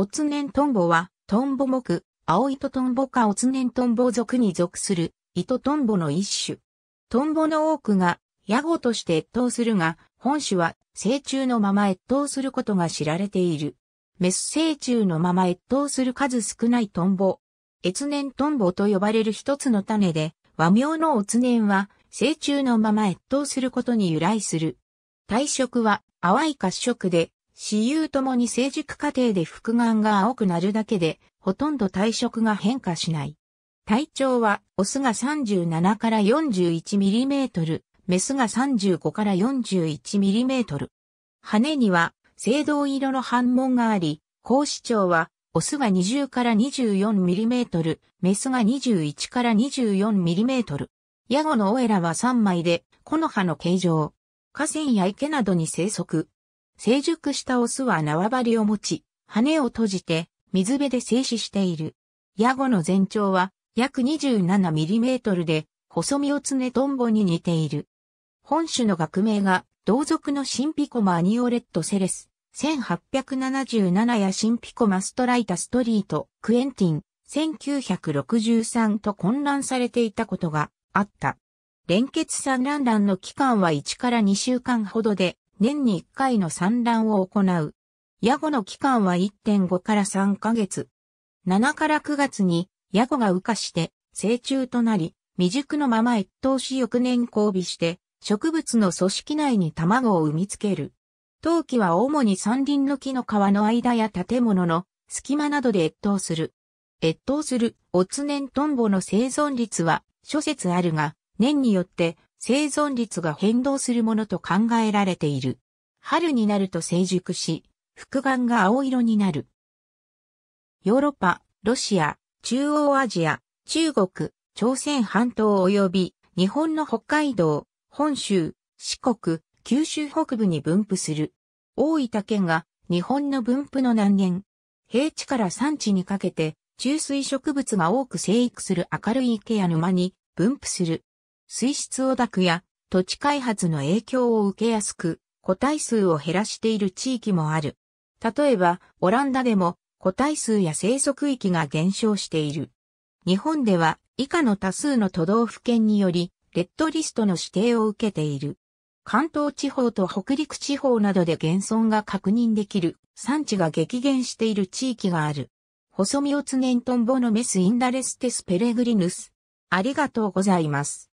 オツネントンボは、トンボ目、青糸トンボかオツネントンボ属に属する、糸トンボの一種。トンボの多くが、野語として越冬するが、本種は、成虫のまま越冬することが知られている。メス成虫のまま越冬する数少ないトンボ。越年トンボと呼ばれる一つの種で、和名の越年は、成虫のまま越冬することに由来する。体色は淡い褐色で、死有ともに成熟過程で複眼が青くなるだけで、ほとんど体色が変化しない。体長は、オスが37から 41mm、メスが35から 41mm。羽には、青銅色の反紋があり、高視長は、オスが20から 24mm、メスが21から 24mm。ヤゴのオエラは3枚で、木の葉の形状。河川や池などに生息。成熟したオスは縄張りを持ち、羽を閉じて水辺で静止している。ヤゴの全長は約2 7トルで、細身を常ねトンボに似ている。本種の学名が、同族のシンピコマアニオレットセレス、1877やシンピコマストライタストリート、クエンティン、1963と混乱されていたことがあった。連結産卵卵の期間は1から2週間ほどで、年に1回の産卵を行う。ヤゴの期間は1.5から3ヶ月。7から9月にヤゴが羽化して成虫となり、未熟のまま越冬し翌年交尾して、植物の組織内に卵を産みつける。冬季は主に山林の木の皮の間や建物の隙間などで越冬する。越冬するオツネントンボの生存率は諸説あるが、年によって生存率が変動するものと考えられている。春になると成熟し、複眼が青色になる。ヨーロッパ、ロシア、中央アジア、中国、朝鮮半島及び日本の北海道、本州、四国、九州北部に分布する。大分県が日本の分布の南限。平地から山地にかけて、注水植物が多く生育する明るい池や沼に分布する。水質汚濁や土地開発の影響を受けやすく、個体数を減らしている地域もある。例えば、オランダでも個体数や生息域が減少している。日本では以下の多数の都道府県により、レッドリストの指定を受けている。関東地方と北陸地方などで現存が確認できる産地が激減している地域がある。細身をつねんトンボのメスインダレステスペレグリヌス。ありがとうございます。